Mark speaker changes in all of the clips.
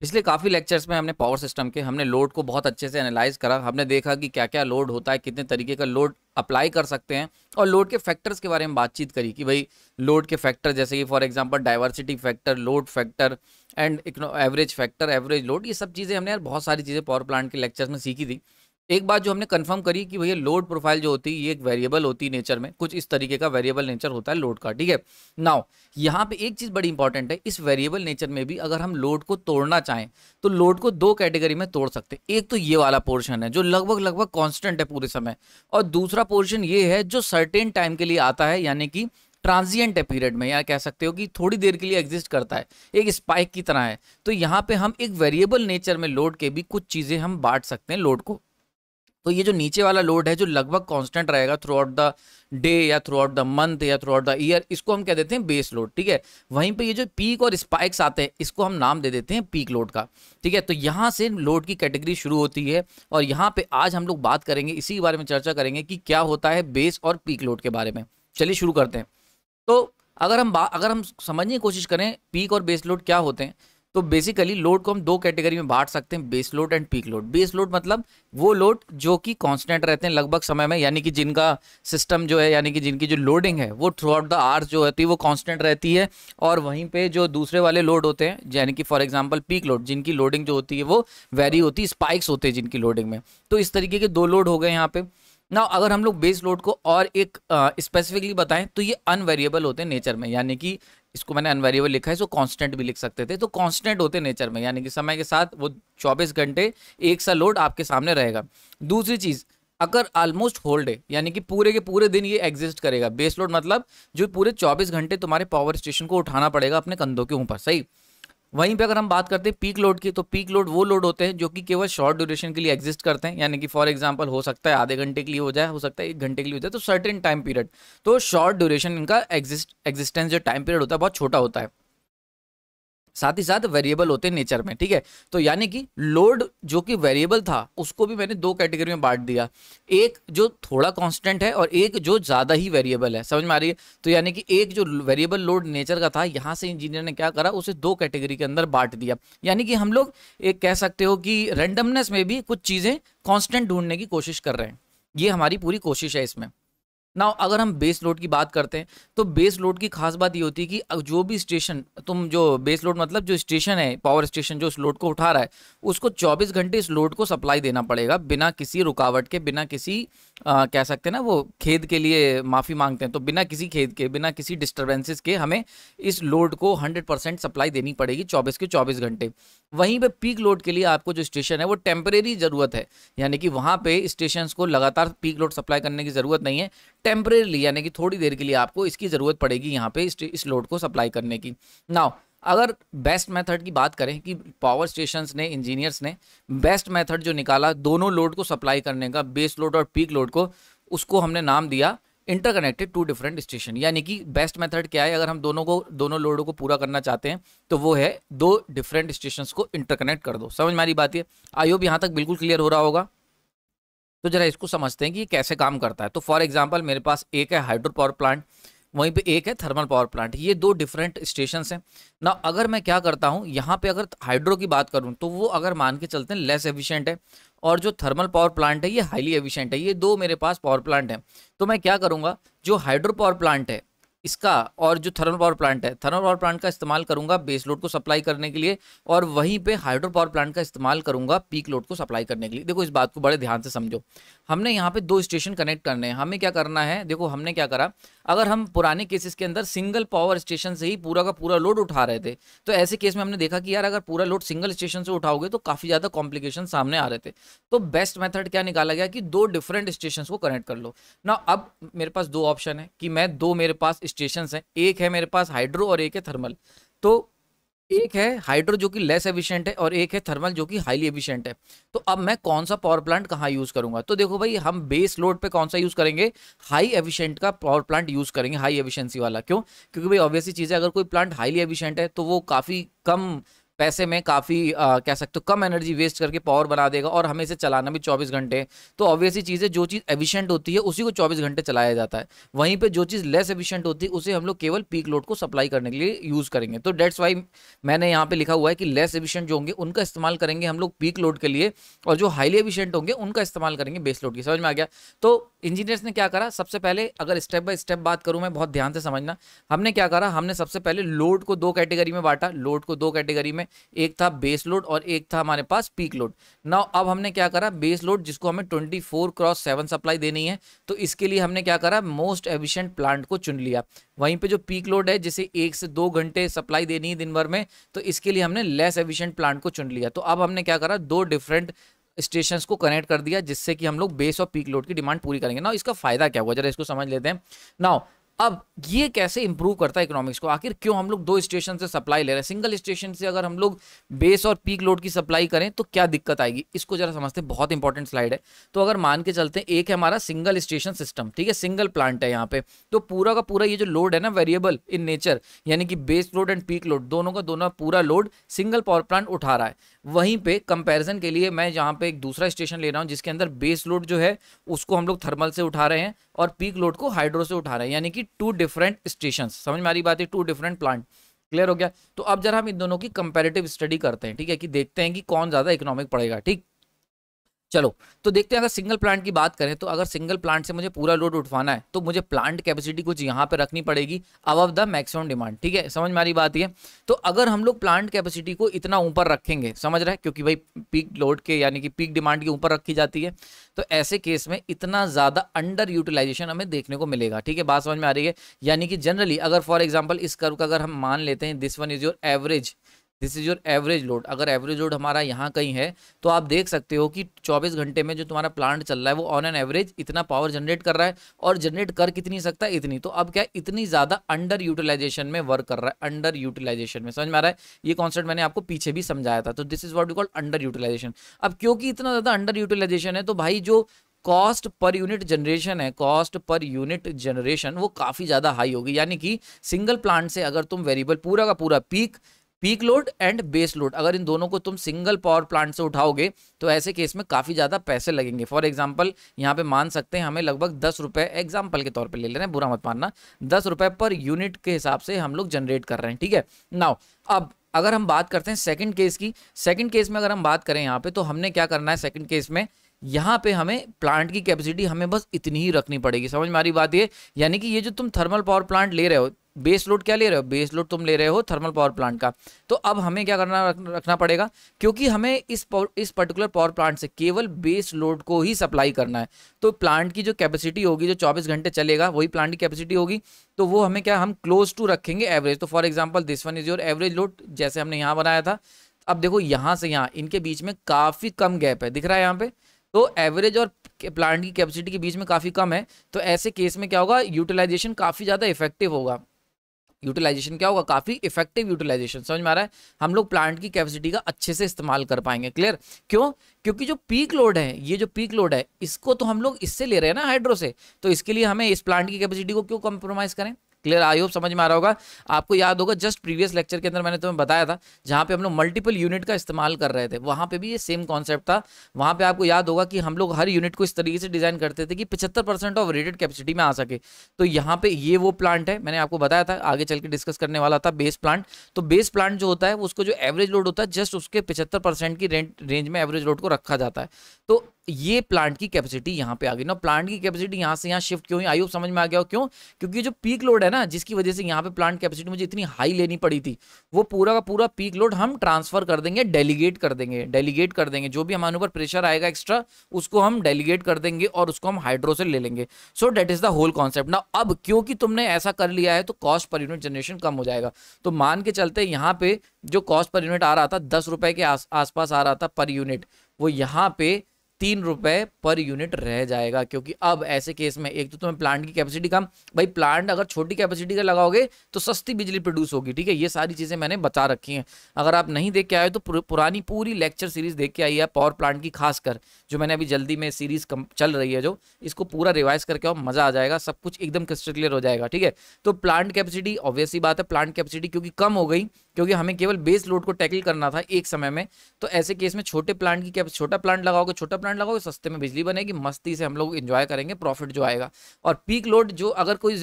Speaker 1: पिछले काफ़ी लेक्चर्स में हमने पावर सिस्टम के हमने लोड को बहुत अच्छे से एनालाइज करा हमने देखा कि क्या क्या लोड होता है कितने तरीके का लोड अप्लाई कर सकते हैं और लोड के फैक्टर्स के बारे में बातचीत करी कि भाई लोड के फैक्टर जैसे कि for example diversity factor load factor and average factor average load ये सब चीज़ें हमने यार बहुत सारी चीज़ें पावर प्लांट के लेक्चर्स में सीखी थी एक बात जो हमने कंफर्म करी कि भैया लोड प्रोफाइल जो होती है ये एक वेरिएबल होती है नेचर में कुछ इस तरीके का वेरिएबल नेचर होता है लोड का ठीक है नाउ यहाँ पे एक चीज़ बड़ी इंपॉर्टेंट है इस वेरिएबल नेचर में भी अगर हम लोड को तोड़ना चाहें तो लोड को दो कैटेगरी में तोड़ सकते हैं एक तो ये वाला पोर्शन है जो लगभग लगभग कॉन्स्टेंट है पूरे समय और दूसरा पोर्शन ये है जो सर्टेन टाइम के लिए आता है यानी कि ट्रांजिएंट है पीरियड में या कह सकते हो कि थोड़ी देर के लिए एग्जिस्ट करता है एक स्पाइक की तरह है तो यहाँ पे हम एक वेरिएबल नेचर में लोड के भी कुछ चीज़ें हम बांट सकते हैं लोड को तो ये जो नीचे वाला लोड है जो लगभग कांस्टेंट रहेगा थ्रू आउट द डे या थ्रू आउट द मंथ या थ्रू आउट द ईयर इसको हम कह देते हैं बेस लोड ठीक है वहीं पे ये जो पीक और स्पाइक्स आते हैं इसको हम नाम दे देते हैं पीक लोड का ठीक है तो यहाँ से लोड की कैटेगरी शुरू होती है और यहाँ पर आज हम लोग बात करेंगे इसी बारे में चर्चा करेंगे कि क्या होता है बेस और पीक लोड के बारे में चलिए शुरू करते हैं तो अगर हम अगर हम समझने की कोशिश करें पीक और बेस लोड क्या होते हैं तो बेसिकली लोड को हम दो कैटेगरी में बांट सकते हैं base load and peak load base load मतलब वो लोड जो कि कांस्टेंट रहते हैं लगभग समय में यानी कि जिनका सिस्टम जो है यानी कि जिनकी जो लोडिंग है वो थ्रू आउट द आर्स जो होती है वो कांस्टेंट रहती है और वहीं पे जो दूसरे वाले लोड होते हैं यानी कि फॉर एग्जाम्पल पीक लोड जिनकी लोडिंग जो होती है वो वेरी होती है स्पाइक्स होते हैं जिनकी लोडिंग में तो इस तरीके के दो लोड हो गए यहाँ पे ना अगर हम लोग बेस लोड को और एक स्पेसिफिकली बताएं तो ये अनवेरिएबल होते हैं नेचर में यानी कि इसको मैंने अनवेरिएबल लिखा है इसको कांस्टेंट भी लिख सकते थे तो कांस्टेंट होते नेचर में यानी कि समय के साथ वो 24 घंटे एक सा लोड आपके सामने रहेगा दूसरी चीज़ अगर ऑलमोस्ट होल डे यानी कि पूरे के पूरे दिन ये एग्जिस्ट करेगा बेस लोड मतलब जो पूरे 24 घंटे तुम्हारे पावर स्टेशन को उठाना पड़ेगा अपने कंधों के ऊपर सही वहीं पे अगर हम बात करते हैं पीक लोड की तो पीक लोड वो लोड होते हैं जो कि केवल शॉर्ट ड्यूरेशन के लिए एग्जिस्ट करते हैं यानी कि फॉर एग्जांपल हो सकता है आधे घंटे के लिए हो जाए हो सकता है एक घंटे के लिए हो जाए तो सर्टेन टाइम पीरियड तो शॉर्ट ड्यूरेशन इनका एग्जिस्ट एग्जिस्टेंस जो टाइम पीरियड होता है बहुत छोटा होता है साथ ही साथ वेरिएबल होते हैं नेचर में ठीक है तो यानी कि लोड जो कि वेरिएबल था उसको भी मैंने दो कैटेगरी में बांट दिया एक जो थोड़ा कांस्टेंट है और एक जो ज़्यादा ही वेरिएबल है समझ में आ रही है तो यानी कि एक जो वेरिएबल लोड नेचर का था यहाँ से इंजीनियर ने क्या करा उसे दो कैटेगरी के अंदर बांट दिया यानी कि हम लोग एक कह सकते हो कि रेंडमनेस में भी कुछ चीज़ें कॉन्स्टेंट ढूंढने की कोशिश कर रहे हैं ये हमारी पूरी कोशिश है इसमें ना अगर हम बेस लोड की बात करते हैं तो बेस लोड की खास बात ये होती है कि जो भी स्टेशन तुम जो बेस लोड मतलब जो स्टेशन है पावर स्टेशन जो उस लोड को उठा रहा है उसको 24 घंटे इस लोड को सप्लाई देना पड़ेगा बिना किसी रुकावट के बिना किसी आ, कह सकते हैं ना वो खेद के लिए माफ़ी मांगते हैं तो बिना किसी खेद के बिना किसी डिस्टर्बेंसेज के हमें इस लोड को हंड्रेड सप्लाई देनी पड़ेगी चौबीस के चौबीस घंटे वहीं पे पीक लोड के लिए आपको जो स्टेशन है वो टेम्परेरी ज़रूरत है यानी कि वहाँ पे स्टेशन को लगातार पीक लोड सप्लाई करने की ज़रूरत नहीं है टेम्परेरीली यानी कि थोड़ी देर के लिए आपको इसकी ज़रूरत पड़ेगी यहाँ पे इस लोड को सप्लाई करने की नाव अगर बेस्ट मेथड की बात करें कि पावर स्टेशंस ने इंजीनियर्स ने बेस्ट मेथड जो निकाला दोनों लोड को सप्लाई करने का बेस लोड और पीक लोड को उसको हमने नाम दिया इंटरकनेक्टेड टू डिफरेंट स्टेशन यानी कि बेस्ट मेथड क्या है अगर हम दोनों को दोनों लोडों को पूरा करना चाहते हैं तो वो है दो डिफरेंट स्टेशन को इंटरकनेक्ट कर दो समझ मारी बात है आई होप यहाँ तक बिल्कुल क्लियर हो रहा होगा तो जरा इसको समझते हैं कि ये कैसे काम करता है तो फॉर एग्जाम्पल मेरे पास एक है हाइड्रो पावर प्लांट वहीं पे एक है थर्मल पावर प्लांट ये दो डिफरेंट स्टेशन हैं ना अगर मैं क्या करता हूँ यहाँ पे अगर हाइड्रो की बात करूँ तो वो अगर मान के चलते हैं लेस एफिशिएंट है और जो थर्मल पावर प्लांट है ये हाईली एफिशिएंट है ये दो मेरे पास पावर प्लांट है तो मैं क्या करूँगा जो हाइड्रो पावर प्लांट है इसका और जो थर्मल पावर प्लांट है थर्मल पावर प्लांट का इस्तेमाल करूंगा बेस लोड को सप्लाई करने के लिए और वहीं पे हाइड्रो पावर प्लांट का इस्तेमाल करूंगा पीक लोड को सप्लाई करने के लिए देखो इस बात को बड़े ध्यान से समझो हमने यहाँ पे दो स्टेशन कनेक्ट करने हैं हमें क्या करना है देखो हमने क्या करा अगर हम पुराने केसेस के अंदर सिंगल पावर स्टेशन से ही पूरा का पूरा लोड उठा रहे थे तो ऐसे केस में हमने देखा कि यार अगर पूरा लोड सिंगल स्टेशन से उठाओगे तो काफ़ी ज़्यादा कॉम्प्लिकेशन सामने आ रहे थे तो बेस्ट मेथड क्या निकाला गया कि दो डिफरेंट स्टेशन को कनेक्ट कर लो ना अब मेरे पास दो ऑप्शन है कि मैं दो मेरे पास स्टेशन हैं एक है मेरे पास हाइड्रो और एक है थर्मल तो एक है हाइड्रो जो कि लेस एफिशिएंट है और एक है थर्मल जो कि हाईली एफिशिएंट है तो अब मैं कौन सा पावर प्लांट कहाँ यूज़ करूंगा तो देखो भाई हम बेस लोड पे कौन सा यूज़ करेंगे हाई एफिशिएंट का पावर प्लांट यूज़ करेंगे हाई एफिशिएंसी वाला क्यों क्योंकि भाई ऑब्वियसली चीज़ है अगर कोई प्लांट हाईली एफिशिएंट है तो वो काफ़ी कम पैसे में काफ़ी कह सकते हो कम एनर्जी वेस्ट करके पावर बना देगा और हमें इसे चलाना भी चौबीस घंटे तो ऑब्वियसली चीज़ें जो चीज़ एफिशिएंट होती है उसी को चौबीस घंटे चलाया जाता है वहीं पर जो चीज़ लेस एफिशिएंट होती है उसे हम लोग केवल पीक लोड को सप्लाई करने के लिए यूज़ करेंगे तो डेट्स वाई मैंने यहाँ पर लिखा हुआ है कि लेस एफिशियंट जो होंगे उनका इस्तेमाल करेंगे हम लोग पीक लोड के लिए और जो हाईली एफिशियंट होंगे उनका इस्तेमाल करेंगे बेस लोड की समझ में आ गया तो इंजीनियर्स ने क्या करा सबसे पहले अगर स्टेप बाय स्टेप बात करूँ मैं बहुत ध्यान से समझना हमने क्या करा हमने सबसे पहले लोड को दो कैटेगरी में बांटा लोड को दो कैटेगरी में एक था बेस लोड और एक था हमारे पास पीक लोड ना अब हमने क्या करा बेस लोड जिसको हमें twenty four cross seven supply देनी है तो इसके लिए हमने क्या करा मोस्ट एफिशिएंट प्लांट को चुन लिया वहीं पे जो पीक लोड है जिसे एक से दो घंटे सप्लाई देनी है दिन भर में तो इसके लिए हमने लेस एफिशियंट प्लांट को चुन लिया तो अब हमने क्या करा दो डिफरेंट स्टेशंस को कनेक्ट कर दिया जिससे कि हम लोग बेस और पीक लोड की डिमांड पूरी करेंगे ना इसका फायदा क्या हुआ जरा इसको समझ लेते हैं नाउ अब ये कैसे इंप्रूव करता है इकोनॉमिक्स को आखिर क्यों हम लोग दो स्टेशन से सप्लाई ले रहे हैं सिंगल स्टेशन से अगर हम लोग बेस और पीक लोड की सप्लाई करें तो क्या दिक्कत आएगी इसको जरा समझते हैं बहुत इंपॉर्टेंट स्लाइड है तो अगर मान के चलते हैं एक है हमारा सिंगल स्टेशन सिस्टम ठीक है सिंगल प्लांट है यहाँ पे तो पूरा का पूरा ये जो लोड है ना वेरिएबल इन नेचर यानी कि base load and peak load दोनों का दोनों पूरा लोड सिंगल पावर प्लांट उठा रहा है वहीं पर कंपेरिजन के लिए मैं यहाँ पे एक दूसरा स्टेशन ले रहा हूँ जिसके अंदर बेस लोड जो है उसको हम लोग थर्मल से उठा रहे हैं और पीक लोड को हाइड्रो से उठा रहे हैं यानी कि टू डिफरेंट स्टेशन समझ में आ रही बात है टू डिफरेंट प्लांट क्लियर हो गया तो अब जरा हम इन दोनों की कंपेरेटिव स्टडी करते हैं ठीक है कि देखते हैं कि कौन ज़्यादा इकोनॉमिक पड़ेगा ठीक चलो तो देखते हैं अगर सिंगल प्लांट की बात करें तो अगर सिंगल प्लांट से मुझे पूरा लोड उठवाना है तो मुझे प्लांट कैपेसिटी कुछ यहाँ पे रखनी पड़ेगी अब द मैक्सिमम डिमांड ठीक है समझ में आ रही बात ये तो अगर हम लोग प्लांट कैपेसिटी को इतना ऊपर रखेंगे समझ रहे हैं क्योंकि भाई पीक लोड के यानी कि पीक डिमांड के ऊपर रखी जाती है तो ऐसे केस में इतना ज़्यादा अंडर यूटिलाइजेशन हमें देखने को मिलेगा ठीक है बात समझ में आ रही है यानी कि जनरली अगर फॉर एग्जाम्पल इस कर्व का अगर हम मान लेते हैं this one is your average this is your average load अगर एवरेज लोड हमारा यहाँ कहीं है तो आप देख सकते हो कि 24 घंटे में जो तुम्हारा प्लांट चल रहा है वो ऑन एन एवरेज इतना पावर जनरेट कर रहा है और जनरेट कर कितनी सकता है इतनी तो अब क्या इतनी ज़्यादा अंडर यूटिलाइजेशन में वर्क कर रहा है अंडर यूटिलाइजेशन में समझ में आ रहा है ये कॉन्सेप्ट मैंने आपको पीछे भी समझाया था तो this is what you call under utilization अब क्योंकि इतना ज़्यादा अंडर यूटिलाइजेशन है तो भाई जो कॉस्ट पर यूनिट जनरेशन है कॉस्ट पर यूनिट जनरेशन वो काफ़ी ज़्यादा हाई होगी यानी कि सिंगल प्लांट से अगर तुम वेरिएबल पूरा का पूरा peak peak load and base load अगर इन दोनों को तुम सिंगल पावर प्लांट से उठाओगे तो ऐसे केस में काफ़ी ज़्यादा पैसे लगेंगे फॉर एग्जाम्पल यहाँ पे मान सकते हैं हमें लगभग दस रुपये एग्जाम्पल के तौर पर ले ले रहे हैं बुरा मत मानना दस रुपये पर यूनिट के हिसाब से हम लोग जनरेट कर रहे हैं ठीक है नाव अब अगर हम बात करते हैं सेकेंड केस की सेकंड केस में अगर हम बात करें यहाँ पे तो हमने क्या करना है सेकेंड केस में यहाँ पे हमें प्लांट की कैपेसिटी हमें बस इतनी ही रखनी पड़ेगी समझ में आ रही बात ये यानी कि ये जो तुम थर्मल पावर प्लांट ले रहे हो बेस लोड क्या ले रहे हो बेस लोड तुम ले रहे हो थर्मल पावर प्लांट का तो अब हमें क्या करना रखना पड़ेगा क्योंकि हमें इस इस पर्टिकुलर पावर प्लांट से केवल बेस लोड को ही सप्लाई करना है तो प्लांट की जो कैपेसिटी होगी जो 24 घंटे चलेगा वही प्लांट की कैपेसिटी होगी तो वो हमें क्या हम क्लोज टू रखेंगे एवरेज तो for example this one is your average load जैसे हमने यहाँ बनाया था अब देखो यहाँ से यहाँ इनके बीच में काफ़ी कम गैप है दिख रहा है यहाँ पे तो एवरेज और प्लांट की कैपेसिटी के बीच में काफ़ी कम है तो ऐसे केस में क्या होगा यूटिलाइजेशन काफ़ी ज़्यादा इफेक्टिव होगा यूटिलाइजेशन क्या होगा काफ़ी इफेक्टिव यूटिलाइजेशन समझ में आ रहा है हम लोग प्लांट की कैपेसिटी का अच्छे से इस्तेमाल कर पाएंगे क्लियर क्यों क्योंकि जो पीक लोड है ये जो पीक लोड है इसको तो हम लोग इससे ले रहे हैं ना हाइड्रो से तो इसके लिए हमें इस प्लांट की कैपेसिटी को क्यों कॉम्प्रोमाइज़ करें क्लियर आई होप समझ में आ रहा होगा आपको याद होगा जस्ट प्रीवियस लेक्चर के अंदर मैंने तुम्हें बताया था जहाँ पे हम लोग मल्टीपल यूनिट का इस्तेमाल कर रहे थे वहाँ पे भी ये सेम कॉन्सेप्ट था वहाँ पे आपको याद होगा कि हम लोग हर यूनिट को इस तरीके से डिजाइन करते थे कि परसेंट ऑफ रेटेड कैपेसिटी में आ सके तो यहाँ पे ये वो प्लांट है मैंने आपको बताया था आगे चल के डिस्कस करने वाला था बेस प्लांट तो बेस प्लांट जो होता है उसको जो एवरेज लोड होता है जस्ट उसके पचहत्तर की रेंट रेंज में एवरेज लोड को रखा जाता है तो ये प्लांट की कैपेसिटी यहाँ पे आ गई ना प्लांट की कैपेसिटी यहाँ से यहाँ शिफ्ट क्यों हुई आई होप समझ में आ गया हो क्यों क्योंकि जो पीक लोड है ना जिसकी वजह से यहाँ पे प्लांट कैपेसिटी मुझे इतनी हाई लेनी पड़ी थी वो पूरा का पूरा पीक लोड हम ट्रांसफर कर देंगे डेलीगेट कर देंगे डेलीगेट कर देंगे जो भी हमारे ऊपर प्रेशर आएगा एक्स्ट्रा उसको हम डेलीगेट कर देंगे और उसको हम हाइड्रो से ले लेंगे so that is the whole concept ना अब क्योंकि तुमने ऐसा कर लिया है तो कॉस्ट पर यूनिट जनरेशन कम हो जाएगा तो मान के चलते यहाँ पे जो कॉस्ट पर यूनिट आ रहा था दस रुपए के आसपास आ रहा था पर यूनिट वो यहाँ पे तीन रुपए पर यूनिट रह जाएगा क्योंकि अब ऐसे केस में एक तो तुम्हें प्लांट की कैपेसिटी कम भाई प्लांट अगर छोटी कैपेसिटी का लगाओगे तो सस्ती बिजली प्रोड्यूस होगी ठीक है ये सारी चीज़ें मैंने बचा रखी हैं अगर आप नहीं देख के आए तो पुरानी पूरी लेक्चर सीरीज़ देख के आई है पावर प्लांट की खासकर जो मैंने अभी जल्दी में सीरीज़ चल रही है जो इसको पूरा रिवाइज करके आओ मज़ा आ जाएगा सब कुछ एकदम क्रिस्टल क्लियर हो जाएगा ठीक है तो प्लांट कैपेसिटी ऑब्वियसली बात है प्लांट कैपेसिटी क्योंकि कम हो गई क्योंकि हमें केवल बेस लोड को टैकल करना था एक समय में तो ऐसे केस में छोटे प्लांट की क्या छोटा प्लांट लगाओगे छोटा प्लांट लगाओगे सस्ते में बिजली बनेगी मस्ती से हम लोग इन्जॉय करेंगे प्रॉफिट जो आएगा और पीक लोड जो अगर कोई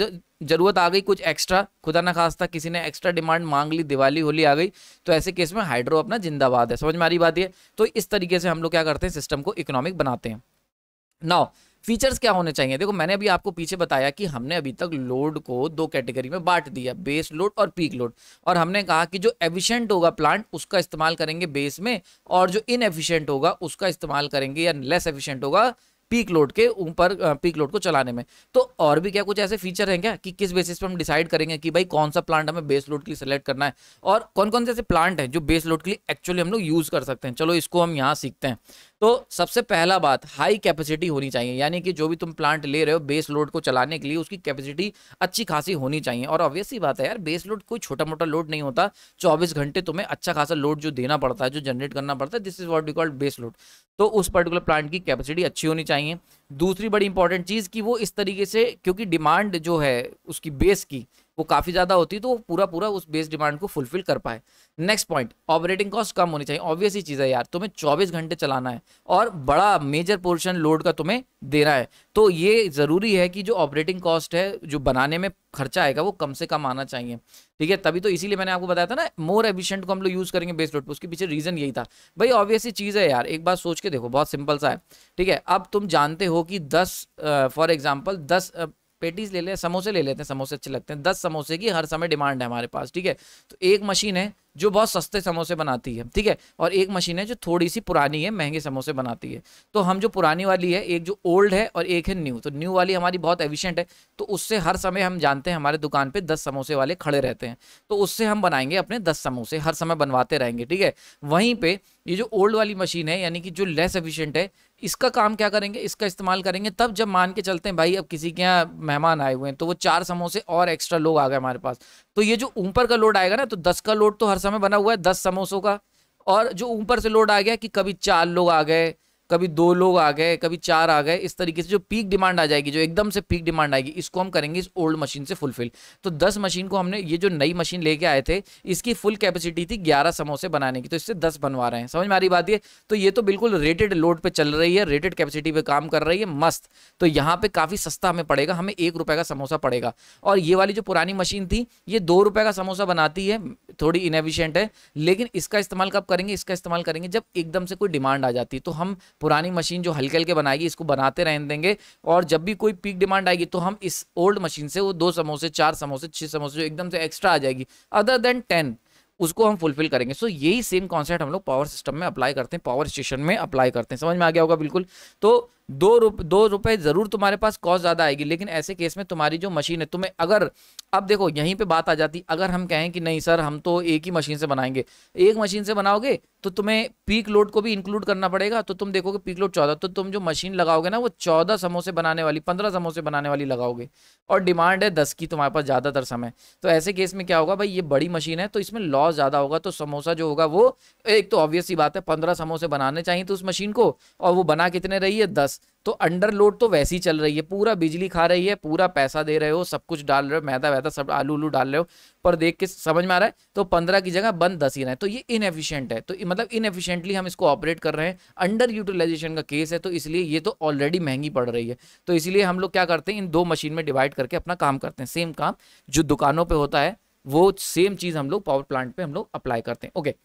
Speaker 1: जरूरत आ गई कुछ एक्स्ट्रा खुदा ना खास्ता किसी ने एक्स्ट्रा डिमांड मांग ली दिवाली होली आ गई तो ऐसे केस में हाइड्रो अपना जिंदाबाद है समझ में आ रही बात यह तो इस तरीके से हम लोग क्या करते हैं सिस्टम को इकोनॉमिक बनाते हैं नाउ फीचर्स क्या होने चाहिए देखो मैंने अभी आपको पीछे बताया कि हमने अभी तक लोड को दो कैटेगरी में बांट दिया बेस लोड और पीक लोड और हमने कहा कि जो एफिशिएंट होगा प्लांट उसका इस्तेमाल करेंगे बेस में और जो इनएफिशिएंट होगा उसका इस्तेमाल करेंगे या लेस एफिशिएंट होगा पीक लोड के ऊपर पीक लोड को चलाने में तो और भी क्या कुछ ऐसे फीचर हैं क्या कि किस बेसिस पर हम डिसाइड करेंगे कि भाई कौन सा प्लांट हमें बेस लोड के लिए सिलेक्ट करना है और कौन कौन से ऐसे प्लांट हैं जो बेस लोड के लिए एक्चुअली हम लोग यूज़ कर सकते हैं चलो इसको हम यहाँ सीखते हैं तो सबसे पहला बात हाई कैपेसिटी होनी चाहिए यानी कि जो भी तुम प्लांट ले रहे हो बेस लोड को चलाने के लिए उसकी कैपेसिटी अच्छी खासी होनी चाहिए और ऑब्वियस ही बात है यार बेस लोड कोई छोटा मोटा लोड नहीं होता चौबीस घंटे तुम्हें अच्छा खासा लोड जो देना पड़ता है जो जनरेट करना पड़ता है this is what we called base load तो उस पर्टिकुलर प्लांट की कैपेसिटी अच्छी होनी चाहिए दूसरी बड़ी इंपॉर्टेंट चीज़ कि वो इस तरीके से क्योंकि डिमांड जो है उसकी बेस की वो काफ़ी ज़्यादा होती तो वो पूरा पूरा उस बेस डिमांड को फुलफिल कर पाए नेक्स्ट पॉइंट ऑपरेटिंग कॉस्ट कम होनी चाहिए ऑब्वियस ही चीज़ है यार तुम्हें 24 घंटे चलाना है और बड़ा मेजर पोर्शन लोड का तुम्हें देना है तो ये ज़रूरी है कि जो ऑपरेटिंग कॉस्ट है जो बनाने में खर्चा आएगा वो कम से कम आना चाहिए ठीक है तभी तो इसीलिए मैंने आपको बताया था ना मोर एफिशियंट को हम लोग यूज़ करेंगे बेस लोड पर उसके पीछे रीज़न यही था भाई ऑब्वियसली चीज़ है यार एक बार सोच के देखो बहुत सिंपल सा है ठीक है अब तुम जानते हो कि दस फॉर एग्जाम्पल दस पेटीज ले लें समोसे ले लेते हैं समोसे अच्छे लगते हैं दस समोसे की हर समय डिमांड है हमारे पास ठीक है तो एक मशीन है जो बहुत सस्ते समोसे बनाती है ठीक है और एक मशीन है जो थोड़ी सी पुरानी है महंगे समोसे बनाती है तो हम जो पुरानी वाली है एक जो ओल्ड है और एक है न्यू तो न्यू वाली हमारी बहुत एफिशिएंट है तो उससे हर समय हम जानते हैं हमारे दुकान पे दस समोसे वाले खड़े रहते हैं तो उससे हम बनाएंगे अपने दस समोसे हर समय बनवाते रहेंगे ठीक है वहीं पर ये जो ओल्ड वाली मशीन है यानी कि जो लेस एफिशियंट है इसका काम क्या करेंगे इसका इस्तेमाल करेंगे तब जब मान के चलते हैं भाई अब किसी के यहाँ मेहमान आए हुए हैं तो वो चार समोसे और एक्स्ट्रा लोग आ गए हमारे पास तो ये जो ऊपर का लोड आएगा ना तो दस का लोड तो हर समय बना हुआ है दस समोसों का और जो ऊपर से लोड आ गया कि कभी चार लोग आ गए कभी दो लोग आ गए कभी चार आ गए इस तरीके से जो पीक डिमांड आ जाएगी जो एकदम से पीक डिमांड आएगी इसको हम करेंगे इस ओल्ड मशीन से फुलफिल तो दस मशीन को हमने ये जो नई मशीन लेके आए थे इसकी फुल कैपेसिटी थी ग्यारह समोसे बनाने की तो इससे दस बनवा रहे हैं समझ में आ रही बात ये तो ये तो बिल्कुल रेटेड लोड पर चल रही है रेटेड कैपेसिटी पर काम कर रही है मस्त तो यहाँ पर काफ़ी सस्ता हमें पड़ेगा हमें एक रुपये का समोसा पड़ेगा और ये वाली जो पुरानी मशीन थी ये दो रुपये का समोसा बनाती है थोड़ी इनएफिशियंट है लेकिन इसका इस्तेमाल कब करेंगे इसका इस्तेमाल करेंगे जब एकदम से कोई डिमांड आ जाती है तो हम पुरानी मशीन जो हल्के हल्के बनाएगी इसको बनाते रहने देंगे और जब भी कोई पीक डिमांड आएगी तो हम इस ओल्ड मशीन से वो दो समोसे चार समोसे छः समोसे जो एकदम से एक्स्ट्रा आ जाएगी अदर देन टेन उसको हम फुलफिल करेंगे सो so, यही सेम कॉन्सेप्ट हम लोग पावर सिस्टम में अप्लाई करते हैं पावर स्टेशन में अप्लाई करते हैं समझ में आ गया होगा बिल्कुल तो दो रुप दो रुपए जरूर तुम्हारे पास कॉस्ट ज़्यादा आएगी लेकिन ऐसे केस में तुम्हारी जो मशीन है तुम्हें अगर अब देखो यहीं पे बात आ जाती अगर हम कहें कि नहीं सर हम तो एक ही मशीन से बनाएंगे एक मशीन से बनाओगे तो तुम्हें पीक लोड को भी इंक्लूड करना पड़ेगा तो तुम देखोगे पीक लोड चौदह तो तुम जो मशीन लगाओगे ना वो चौदह समोसे बनाने वाली पंद्रह समोसे बनाने वाली लगाओगे और डिमांड है दस की तुम्हारे पास ज़्यादातर समय तो ऐसे केस में क्या होगा भाई ये बड़ी मशीन है तो इसमें लॉस ज़्यादा होगा तो समोसा जो होगा वो एक तो ऑब्वियस बात है पंद्रह समोसे बनाने चाहिए तो उस मशीन को और वो बना कितने रही है दस पास तो अंडर लोड तो वैसे ही चल रही है पूरा बिजली खा रही है पूरा पैसा दे रहे हो सब कुछ डाल रहे हो मैदा वैदा सब आलू उलू डाल रहे हो पर देख के समझ में आ रहा है तो पंद्रह की जगह बंद दस ही रहे तो ये इनएफिशिएंट है तो मतलब इनएफिशिएंटली हम इसको ऑपरेट कर रहे हैं अंडर यूटिलाइजेशन का केस है तो इसलिए ये तो ऑलरेडी महंगी पड़ रही है तो इसलिए हम लोग क्या करते हैं इन दो मशीन में डिवाइड करके अपना काम करते हैं सेम काम जो दुकानों पर होता है वो सेम चीज़ हम लोग पावर प्लांट पर हम लोग अप्लाई करते हैं ओके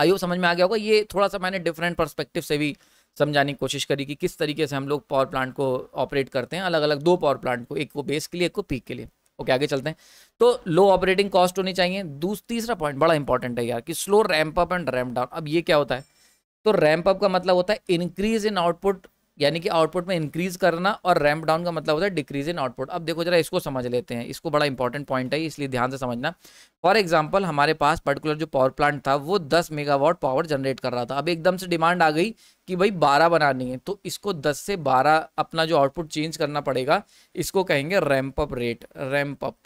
Speaker 1: आई समझ में आ गया होगा ये थोड़ा सा मैंने डिफरेंट परस्पेक्टिव से भी समझाने की कोशिश करी कि किस तरीके से हम लोग पावर प्लांट को ऑपरेट करते हैं अलग अलग दो पावर प्लांट को एक को बेस के लिए एक को पीक के लिए ओके आगे चलते हैं तो लो ऑपरेटिंग कॉस्ट होनी चाहिए तीसरा पॉइंट बड़ा इंपॉर्टेंट है यार कि slow ramp up and ramp down अब ये क्या होता है तो रैम्प अप का मतलब होता है इंक्रीज इन आउटपुट यानी कि आउटपुट में इंक्रीज करना और रैम्प डाउन का मतलब होता है डिक्रीज इन आउटपुट अब देखो जरा इसको समझ लेते हैं इसको बड़ा इंपॉर्टेंट पॉइंट है इसलिए ध्यान से समझना फॉर एग्जाम्पल हमारे पास पर्टिकुलर जो पावर प्लांट था वो दस मेगावाट पावर जनरेट कर रहा था अब एकदम से डिमांड आ गई कि भाई बारह बनानी है तो इसको दस से बारह अपना जो आउटपुट चेंज करना पड़ेगा इसको कहेंगे रैम्पअप रेट रैम्प अप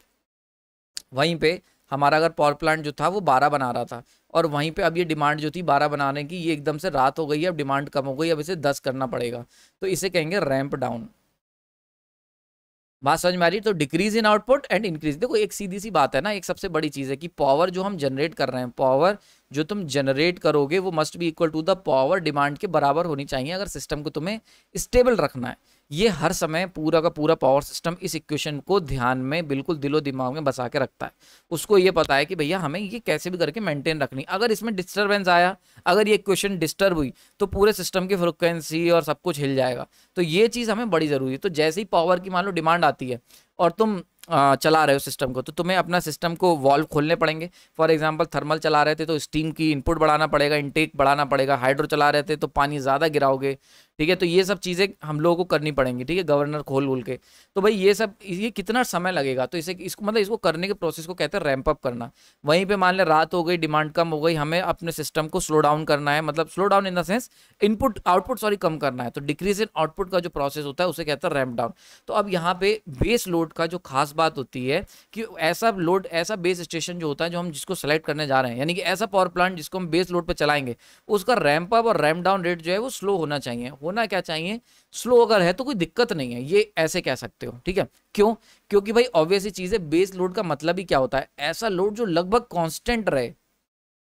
Speaker 1: वहीं पर हमारा अगर पावर प्लांट जो था वो बारह बना रहा था और वहीं पे अब ये डिमांड जो थी बारह बनाने की ये एकदम से रात हो गई है अब डिमांड कम हो गई अब इसे दस करना पड़ेगा तो इसे कहेंगे रैंप डाउन बात समझ में आ रही तो decrease in output and increase देखो एक सीधी सी बात है ना एक सबसे बड़ी चीज़ है कि पावर जो हम जनरेट कर रहे हैं पावर जो तुम जनरेट करोगे वो must be equal to the power demand के बराबर होनी चाहिए अगर सिस्टम को तुम्हें स्टेबल रखना है ये हर समय पूरा का पूरा पावर सिस्टम इस इक्वेशन को ध्यान में बिल्कुल दिलो दिमाग में बसा के रखता है उसको ये पता है कि भैया हमें ये कैसे भी करके मेंटेन रखनी अगर इसमें डिस्टर्बेंस आया अगर ये इक्वेशन डिस्टर्ब हुई तो पूरे सिस्टम की फ्रिक्वेंसी और सब कुछ हिल जाएगा तो ये चीज़ हमें बड़ी ज़रूरी है तो जैसे ही पावर की मान लो डिमांड आती है और तुम चला रहे हो सिस्टम को तो तुम्हें अपना सिस्टम को वॉल्व खोलने पड़ेंगे फॉर एग्जांपल थर्मल चला रहे थे तो स्टीम की इनपुट बढ़ाना पड़ेगा इनटेक बढ़ाना पड़ेगा हाइड्रो चला रहे थे तो पानी ज़्यादा गिराओगे ठीक है तो ये सब चीज़ें हम लोगों को करनी पड़ेंगी ठीक है गवर्नर खोल वोल के तो भाई ये सब ये कितना समय लगेगा तो इसे इसको मतलब इसको करने के प्रोसेस को कहते हैं रैम्पअप अप करना वहीं पर मान लें रात हो गई डिमांड कम हो गई हमें अपने सिस्टम को स्लो डाउन करना है मतलब slow down in the sense input output sorry कम करना है तो डिक्रीज इन आउटपुट का जो प्रोसेस होता है उसे कहते हैं रैम्प डाउन तो अब यहाँ पे बेस लोड का जो खास बात होती है कि ऐसा लोड ऐसा बेस स्टेशन जो होता है जो हम जिसको सेलेक्ट करने जा रहे हैं यानी कि ऐसा पावर प्लांट जिसको हम बेस लोड पर चलाएंगे उसका रैम्प अप और रैम्प डाउन रेट जो है वो स्लो होना चाहिए होना क्या चाहिए स्लो अगर है तो कोई दिक्कत नहीं है ये ऐसे कह सकते हो ठीक है क्यों क्योंकि भाई ऑब्वियसली चीज़ है बेस लोड का मतलब ही क्या होता है ऐसा लोड जो लगभग कॉन्स्टेंट रहे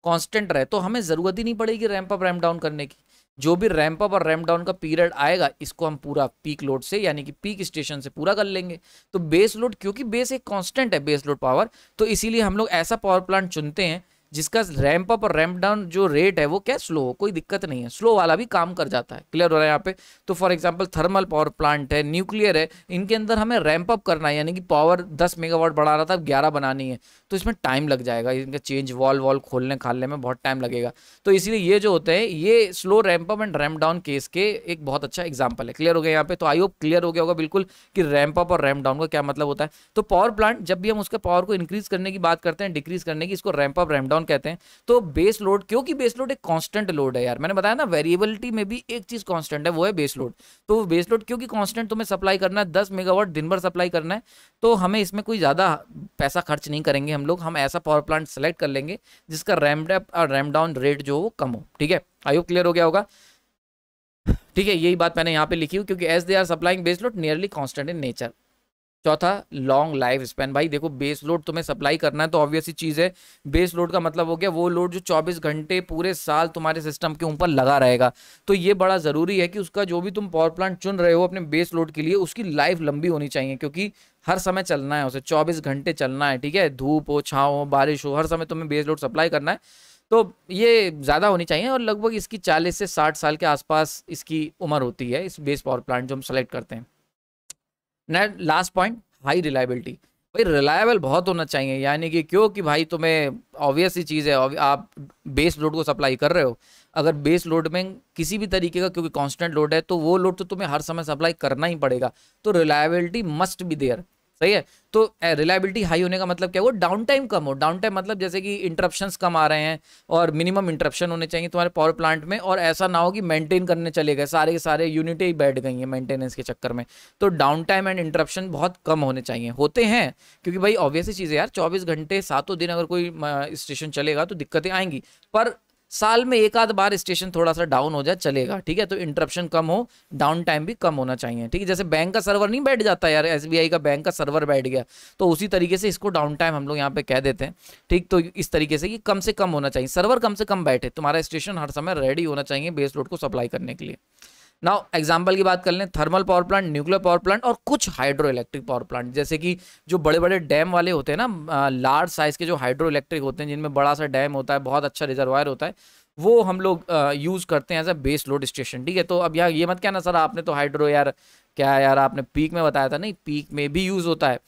Speaker 1: कॉन्स्टेंट रहे तो हमें ज़रूरत ही नहीं पड़ेगी रैम्प अप रैम्प डाउन करने की जो भी रैंप अप और रैंप डाउन का पीरियड आएगा इसको हम पूरा पीक लोड से यानी कि पीक स्टेशन से पूरा कर लेंगे तो बेस लोड क्योंकि बेस एक कांस्टेंट है बेस लोड पावर तो इसीलिए हम लोग ऐसा पावर प्लांट चुनते हैं जिसका रैंप अप और रैंप डाउन जो रेट है वो क्या स्लो हो कोई दिक्कत नहीं है स्लो वाला भी काम कर जाता है क्लियर हो रहा है यहाँ पे तो for example thermal power plant है न्यूक्लियर है इनके अंदर हमें रैम्प अप करना है यानी कि पावर दस मेगावाट बढ़ा रहा था अब ग्यारह बनानी है तो इसमें टाइम लग जाएगा इनका चेंज वॉल वॉल खोलने खालने में बहुत टाइम लगेगा तो इसलिए ये जो होते हैं ये slow ramp up and ramp down case के एक बहुत अच्छा एग्जाम्पल है क्लियर हो गया यहाँ पे तो आई होप क्लियर हो गया होगा बिल्कुल कि रैम्प अप और रैम्प डाउन का क्या मतलब होता है तो पावर प्लांट जब भी हम उसके पावर को इंक्रीज करने की बात करते हैं डिक्रीज करने की इसको ramp up ramp down down कहते हैं तो बेस लोड क्योंकि बेस लोड एक कांस्टेंट लोड है यार मैंने बताया ना वेरिएबिलिटी में भी एक चीज कांस्टेंट है वो है बेस लोड तो बेस लोड क्योंकि कांस्टेंट तुम्हें सप्लाई करना है दस मेगावाट दिन भर सप्लाई करना है तो हमें इसमें कोई ज़्यादा पैसा खर्च नहीं करेंगे हम लोग हम ऐसा पावर प्लांट सेलेक्ट कर लेंगे जिसका रैम्ड और रैम डाउन रेट जो वो कम हो ठीक है आयु क्लियर हो गया होगा ठीक है यही बात मैंने यहाँ पे लिखी हुई क्योंकि as they are supplying base load nearly constant in nature चौथा लॉन्ग लाइफ स्पैन भाई देखो बेस लोड तुम्हें सप्लाई करना है तो ऑब्वियसली चीज़ है बेस लोड का मतलब हो गया वो लोड जो 24 घंटे पूरे साल तुम्हारे सिस्टम के ऊपर लगा रहेगा तो ये बड़ा ज़रूरी है कि उसका जो भी तुम पावर प्लांट चुन रहे हो अपने बेस लोड के लिए उसकी लाइफ लंबी होनी चाहिए क्योंकि हर समय चलना है उसे चौबीस घंटे चलना है ठीक है धूप हो छाँव हो बारिश हो हर समय तुम्हें बेस लोड सप्लाई करना है तो ये ज़्यादा होनी चाहिए और लगभग इसकी चालीस से साठ साल के आसपास इसकी उम्र होती है इस बेस पावर प्लांट जो हम सेलेक्ट करते हैं लास्ट पॉइंट हाई रिलायबिलिटी भाई रिलायबल बहुत होना चाहिए यानी कि क्यों कि भाई तुम्हें ऑब्वियस ही चीज़ है आप बेस लोड को सप्लाई कर रहे हो अगर बेस लोड में किसी भी तरीके का क्योंकि कांस्टेंट लोड है तो वो लोड तो तुम्हें हर समय सप्लाई करना ही पड़ेगा तो रिलायबिलिटी मस्ट बी देयर सही है तो रिलायबिलिटी हाई होने का मतलब क्या हो डाउन टाइम कम हो डाउन टाइम मतलब जैसे कि इंटरप्शंस कम आ रहे हैं और मिनिमम इंटरप्शन होने चाहिए तुम्हारे पावर प्लांट में और ऐसा ना हो कि मेंटेन करने चले गए सारे के सारे यूनिटें ही बैठ गई हैं मेंटेनेंस के चक्कर में तो डाउन टाइम एंड इंटरप्शन बहुत कम होने चाहिए होते हैं क्योंकि भाई ऑब्वियसली चीज़ है यार चौबीस घंटे सातों दिन अगर कोई स्टेशन चलेगा तो दिक्कतें आएंगी पर साल में एक आध बार स्टेशन थोड़ा सा डाउन हो जाए चलेगा ठीक है तो इंटरप्शन कम हो डाउन टाइम भी कम होना चाहिए ठीक है जैसे बैंक का सर्वर नहीं बैठ जाता यार एस का बैंक का सर्वर बैठ गया तो उसी तरीके से इसको डाउन टाइम हम लोग यहाँ पे कह देते हैं ठीक तो इस तरीके से ये कम से कम होना चाहिए सर्वर कम से कम बैठे तुम्हारा स्टेशन हर समय रेडी होना चाहिए बेस लोड को सप्लाई करने के लिए नाउ एग्जाम्पल की बात कर लें thermal power plant nuclear power plant और कुछ हाइड्रो इलेक्ट्रिक पावर प्लांट जैसे कि जो बड़े बड़े डैम वाले होते हैं ना लार्ज साइज के जो हाइड्रो इलेक्ट्रिक होते हैं जिनमें बड़ा सा डैम होता है बहुत अच्छा रिजर्वायर होता है वो हम लोग यूज़ करते हैं as a base load station ठीक है तो अब यार ये मत कहना सर आपने तो हाइड्रो यार क्या यार आपने पीक में बताया था नहीं पीक में भी यूज़ होता है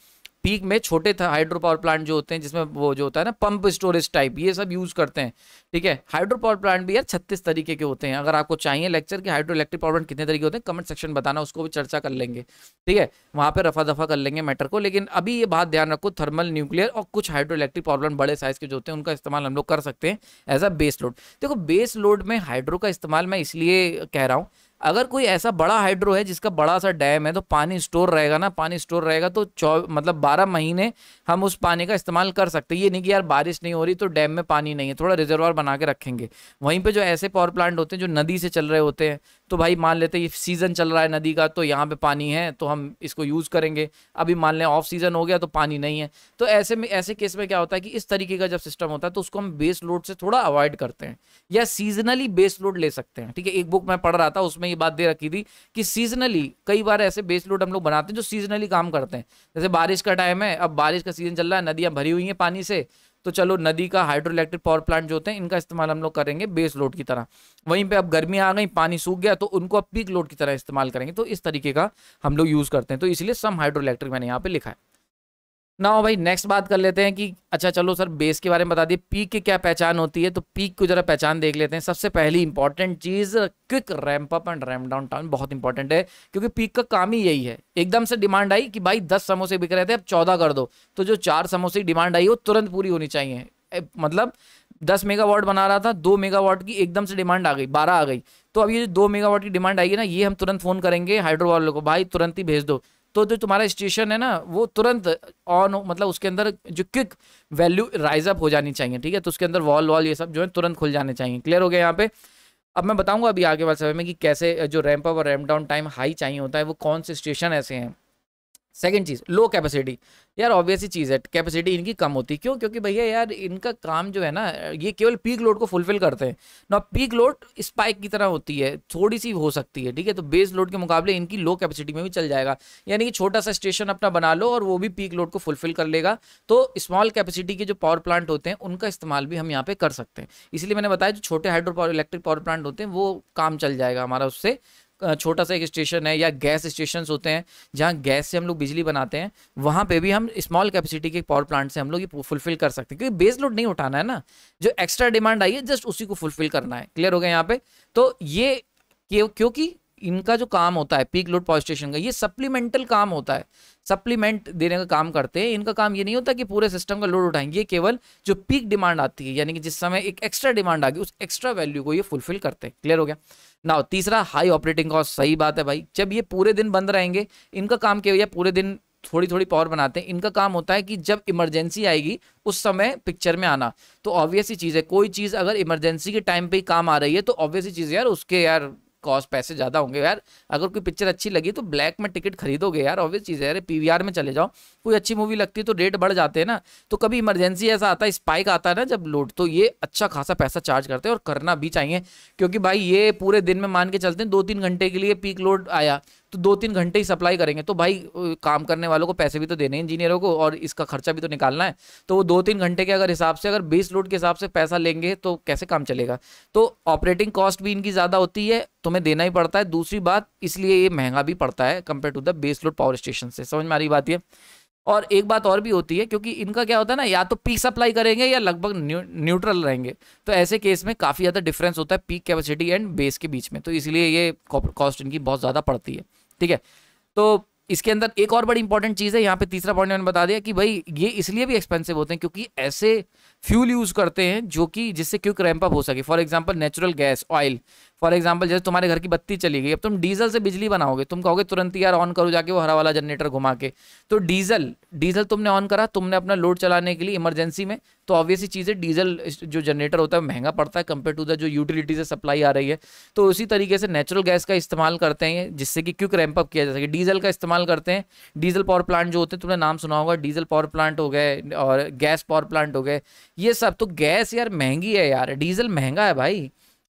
Speaker 1: पीक में छोटे था हाइड्रो पावर प्लांट जो होते हैं जिसमें वो जो होता है ना पंप स्टोरेज टाइप ये सब यूज़ करते हैं ठीक है हाइड्रो पावर प्लांट भी यार छत्तीस तरीके के होते हैं अगर आपको चाहिए लेक्चर कि हाइड्रो इलेक्ट्रिक पावर प्लांट कितने तरीके होते हैं कमेंट सेक्शन बताना उसको भी चर्चा कर लेंगे ठीक है वहाँ पर रफा दफा कर लेंगे मैटर को लेकिन अभी ये बात ध्यान रखो थर्मल न्यूक्लियर और कुछ हाइड्रो इलेक्ट्रिक पावर प्लांट बड़े साइज़ के जो होते हैं उनका इस्तेमाल हम लोग कर सकते हैं एज अ बेस लोड देखो बेस लोड में हाइड्रो का इस्तेमाल मैं इसलिए कह रहा हूँ अगर कोई ऐसा बड़ा हाइड्रो है जिसका बड़ा सा डैम है तो पानी स्टोर रहेगा ना पानी स्टोर रहेगा तो चौ मतलब बारह महीने हम उस पानी का इस्तेमाल कर सकते हैं ये नहीं कि यार बारिश नहीं हो रही तो डैम में पानी नहीं है थोड़ा रिजर्वर बना के रखेंगे वहीं पर जो ऐसे पावर प्लांट होते हैं जो नदी से चल रहे होते हैं तो भाई मान लेते हैं सीज़न चल रहा है नदी का तो यहाँ पे पानी है तो हम इसको यूज़ करेंगे अभी मान लें ऑफ सीज़न हो गया तो पानी नहीं है तो ऐसे में ऐसे केस में क्या होता है कि इस तरीके का जब सिस्टम होता है तो उसको हम बेस लोड से थोड़ा अवॉइड करते हैं या सीजनली बेस लोड ले सकते हैं ठीक है एक बुक मैं पढ़ रहा था उसमें ये बात दे रखी थी कि सीजनली कई बार ऐसे बेस लोड हम लोग बनाते हैं जो सीजनली काम करते हैं जैसे बारिश का टाइम है अब बारिश का सीजन चल रहा है नदियाँ भरी हुई हैं पानी से तो चलो नदी का हाइड्रो इलेक्ट्रिक पावर प्लांट जो होते हैं इनका इस्तेमाल हम लोग करेंगे बेस लोड की तरह वहीं पे अब गर्मी आ गई पानी सूख गया तो उनको अब पीक लोड की तरह इस्तेमाल करेंगे तो इस तरीके का हम लोग यूज़ करते हैं तो इसलिए सम हाइड्रो इलेक्ट्रिक मैंने यहाँ पे लिखा है ना हो भाई नेक्स्ट बात कर लेते हैं कि अच्छा चलो सर बेस के बारे में बता दिए पीक की क्या पहचान होती है तो पीक को जरा पहचान देख लेते हैं सबसे पहली इंपॉर्टेंट चीज़ quick ramp up and ram down town बहुत इंपॉर्टेंट है क्योंकि पीक का काम ही यही है एकदम से डिमांड आई कि भाई दस समोसे बिक रहे थे अब चौदह कर दो तो जो चार समोसे डिमांड आई वो तुरंत पूरी होनी चाहिए मतलब दस मेगावाट बना रहा था दो मेगावाट की एकदम से डिमांड आ गई बारह आ गई तो अब ये जो दो मेगावाट की डिमांड आई है ना ये हम तुरंत फोन करेंगे हाइड्रो वालों को भाई तुरंत ही भेज दो तो जो तुम्हारा स्टेशन है ना वो तुरंत ऑन मतलब उसके अंदर जो क्विक वैल्यू राइज अप हो जानी चाहिए ठीक है तो उसके अंदर वॉल वॉल ये सब जो है तुरंत खुल जाने चाहिए क्लियर हो गया यहाँ पे अब मैं बताऊंगा अभी आगे वाले समय में कि कैसे जो रैंप अप और रैंप डाउन टाइम हाई चाहिए होता है वो कौन से स्टेशन ऐसे हैं सेकेंड चीज़ लो कैपेसिटी यार ऑब्वियसली चीज़ है कैपेसिटी इनकी कम होती है क्यों क्योंकि भैया यार इनका काम जो है ना ये केवल पीक लोड को फुलफिल करते हैं ना पीक लोड स्पाइक की तरह होती है थोड़ी सी हो सकती है ठीक है तो बेस लोड के मुकाबले इनकी लो कैपेसिटी में भी चल जाएगा यानी कि छोटा सा स्टेशन अपना बना लो और वो भी पीक लोड को फुलफिल कर लेगा तो स्मॉल कैपेसिटी के जो पावर प्लांट होते हैं उनका इस्तेमाल भी हम यहाँ पर कर सकते हैं इसलिए मैंने बताया जो छोटे hydro power electric power plant होते हैं वो काम चल जाएगा हमारा उससे छोटा सा एक स्टेशन है या गैस स्टेशन होते हैं जहाँ गैस से हम लोग बिजली बनाते हैं वहाँ पे भी हम स्मॉल कैपेसिटी के पावर प्लांट से हम लोग ये फुलफिल कर सकते हैं क्योंकि बेस लोड नहीं उठाना है ना जो एक्स्ट्रा डिमांड आई है जस्ट उसी को फुलफिल करना है क्लियर हो गया यहाँ पे तो ये क्योंकि इनका जो काम होता है पीक लोड पावर स्टेशन का ये सप्लीमेंटल काम होता है सप्लीमेंट देने का काम करते हैं इनका काम ये नहीं होता कि पूरे सिस्टम का लोड उठाएंगे ये केवल जो पीक डिमांड आती है यानी कि जिस समय एक एक्स्ट्रा डिमांड आ गई उस एक्स्ट्रा वैल्यू को ये फुलफिल करते हैं क्लियर हो गया ना तीसरा हाई ऑपरेटिंग कॉस्ट सही बात है भाई जब ये पूरे दिन बंद रहेंगे इनका काम क्या भैया पूरे दिन थोड़ी थोड़ी पावर बनाते हैं इनका काम होता है कि जब इमरजेंसी आएगी उस समय पिक्चर में आना तो ऑब्वियसली चीज़ है कोई चीज़ अगर इमरजेंसी के टाइम पे ही काम आ रही है तो ऑब्वियसली चीज़ यार उसके यार कॉस्ट पैसे ज़्यादा होंगे यार अगर कोई पिक्चर अच्छी लगी तो ब्लैक में टिकट खरीदोगे यार ऑब्वियस चीज़ है यार पी में चले जाओ कोई अच्छी मूवी लगती है तो रेट बढ़ जाते हैं ना तो कभी इमरजेंसी ऐसा आता है स्पाइक आता है ना जब लोड तो ये अच्छा खासा पैसा चार्ज करते हैं और करना भी चाहिए क्योंकि भाई ये पूरे दिन में मान के चलते हैं दो तीन घंटे के लिए पीक लोड आया तो दो तीन घंटे ही सप्लाई करेंगे तो भाई काम करने वालों को पैसे भी तो देने इंजीनियरों को और इसका खर्चा भी तो निकालना है तो वो दो तीन घंटे के अगर हिसाब से अगर बेस लोड के हिसाब से पैसा लेंगे तो कैसे काम चलेगा तो ऑपरेटिंग कॉस्ट भी इनकी ज़्यादा होती है तुम्हें देना ही पड़ता है दूसरी बात इसलिए ये महंगा भी पड़ता है compare to the base load power station से समझ में आ रही बात ये और एक बात और भी होती है क्योंकि इनका क्या होता है ना या तो पीक सप्लाई करेंगे या लगभग न्यू, न्यूट्रल रहेंगे तो ऐसे केस में काफ़ी ज़्यादा डिफरेंस होता है पीक कैपेसिटी एंड बेस के बीच में तो इसलिए ये कॉस्ट इनकी बहुत ज़्यादा पड़ती है ठीक है तो इसके अंदर एक और बड़ी इंपॉर्टेंट चीज़ है यहाँ पे तीसरा पॉइंट मैंने बता दिया कि भाई ये इसलिए भी एक्सपेंसिव होते हैं क्योंकि ऐसे फ्यूल यूज़ करते हैं जो कि जिससे क्यों रैंप अप हो सके for example natural gas oil for example जैसे तुम्हारे घर की बत्ती चली गई अब तुम डीजल से बिजली बनाओगे तुम कहोगे तुरंत यार ऑन करो जाके वो हरा वाला जनरेटर घुमा के तो डीजल डीजल तुमने ऑन करा तुमने अपना लोड चलाने के लिए इमरजेंसी में तो ऑब्वियसली चीज़ें डीजल जो जनरेटर होता है महंगा पड़ता है कंपेयर टू द जो यूटिलिटी से सप्लाई आ रही है तो उसी तरीके से नेचुरल गैस का इस्तेमाल करते हैं जिससे कि क्विक क्रैम्पअप किया जा सके डीजल का इस्तेमाल करते हैं डीजल पावर प्लांट जो होते हैं तुमने नाम सुना होगा डीजल पावर प्लांट हो गए और गैस पावर प्लांट हो गए ये सब तो गैस यार महंगी है यार डीजल महंगा है भाई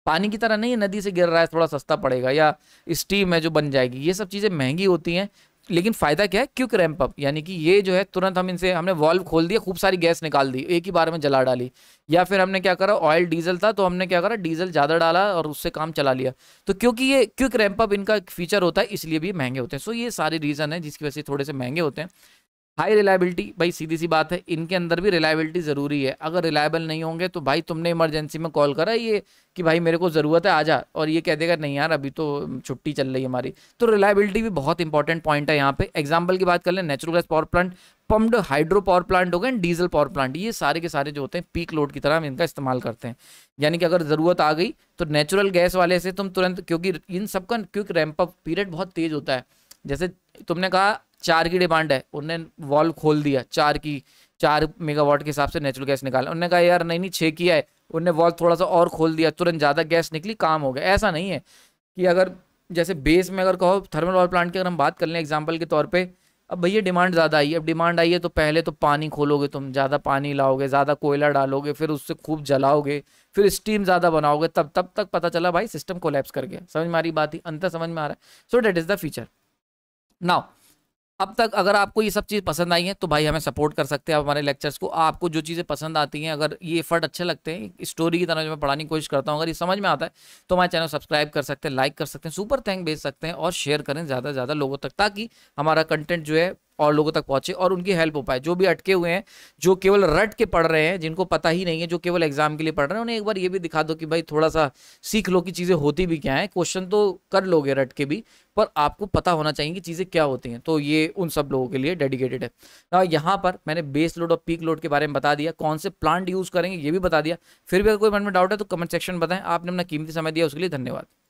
Speaker 1: पानी की तरह नहीं है नदी से गिर रहा है थोड़ा सस्ता पड़ेगा या स्टीम है जो बन जाएगी ये सब चीज़ें महंगी होती हैं लेकिन फ़ायदा क्या है क्यूक रैम्प अप यानी कि ये जो है तुरंत हम इनसे हमने वॉल्व खोल दिया खूब सारी गैस निकाल दी एक ही बार में जला डाली या फिर हमने क्या करा ऑयल डीजल था तो हमने क्या करा डीजल ज़्यादा डाला और उससे काम चला लिया तो क्योंकि ये क्यूक रैम्प अप इनका फीचर होता है इसलिए भी महंगे होते हैं सो ये सारे रीज़न है जिसकी वजह से थोड़े से महंगे होते हैं हाई रिलायबिलिटी भाई सीधी सी बात है इनके अंदर भी रिलायबिलिटी ज़रूरी है अगर रिलायबल नहीं होंगे तो भाई तुमने इमरजेंसी में कॉल करा ये कि भाई मेरे को ज़रूरत है आ जा और ये कह देगा नहीं यार अभी तो छुट्टी चल रही है हमारी तो रिलायबिलिटी भी बहुत इंपॉर्टेंट पॉइंट है यहाँ पे एग्जाम्पल की बात कर लें natural gas power plant pumped hydro power plant हो गए डीजल पावर प्लांट ये सारे के सारे जो होते हैं पीक लोड की तरह हम इनका इस्तेमाल करते हैं यानी कि अगर ज़रूरत आ गई तो नेचुरल गैस वाले से तुम तुरंत क्योंकि इन सबका क्योंकि रैम्पअप पीरियड बहुत तेज़ होता है जैसे तुमने कहा चार की डिमांड है उन्होंने वॉल्व खोल दिया चार की चार मेगावाट के हिसाब से नेचुरल गैस निकाला उन्होंने कहा यार नहीं नहीं छः किया है उनने वॉल्व थोड़ा सा और खोल दिया तुरंत ज़्यादा गैस निकली काम हो गया ऐसा नहीं है कि अगर जैसे बेस में अगर कहो थर्मल वॉल प्लांट की अगर हम बात कर लें एग्जाम्पल के तौर पर अब भैया डिमांड ज़्यादा आई अब डिमांड आई है तो पहले तो पानी खोलोगे तुम ज़्यादा पानी लाओगे ज़्यादा कोयला डालोगे फिर उससे खूब जलाओगे फिर स्टीम ज़्यादा बनाओगे तब तब तक पता चला भाई सिस्टम कोलैप्स कर गया समझ में आ रही बात ही अंतर समझ में आ रहा है so that is the feature now अब तक अगर आपको ये सब चीज़ पसंद आई है तो भाई हमें सपोर्ट कर सकते हैं आप हमारे लेक्चर्स को आपको जो चीज़ें पसंद आती हैं अगर ये एफर्ट अच्छे लगते हैं स्टोरी की तरह जो मैं पढ़ाने की कोशिश करता हूँ अगर ये समझ में आता है तो हमारे चैनल सब्सक्राइब कर सकते हैं लाइक कर सकते हैं सुपर थैंक भेज सकते हैं और शेयर करें ज़्यादा से ज़्यादा लोगों तक ताकि हमारा कंटेंट जो है और लोगों तक पहुंचे और उनकी हेल्प हो पाए जो भी अटके हुए हैं जो केवल रट के पढ़ रहे हैं जिनको पता ही नहीं है जो केवल एग्जाम के लिए पढ़ रहे हैं उन्हें एक बार ये भी दिखा दो कि भाई थोड़ा सा सीख लो कि चीज़ें होती भी क्या है क्वेश्चन तो कर लोगे रट के भी पर आपको पता होना चाहिए कि चीज़ें क्या होती हैं तो ये उन सब लोगों के लिए डेडिकेटेड है यहाँ पर मैंने बेस लोड और पीक लोड के बारे में बता दिया कौन से प्लांट यूज़ करेंगे ये भी बता दिया फिर भी अगर कोई मन में डाउट है तो कमेंट सेक्शन बताएं आपने अपना कीमती समय दिया उसके लिए धन्यवाद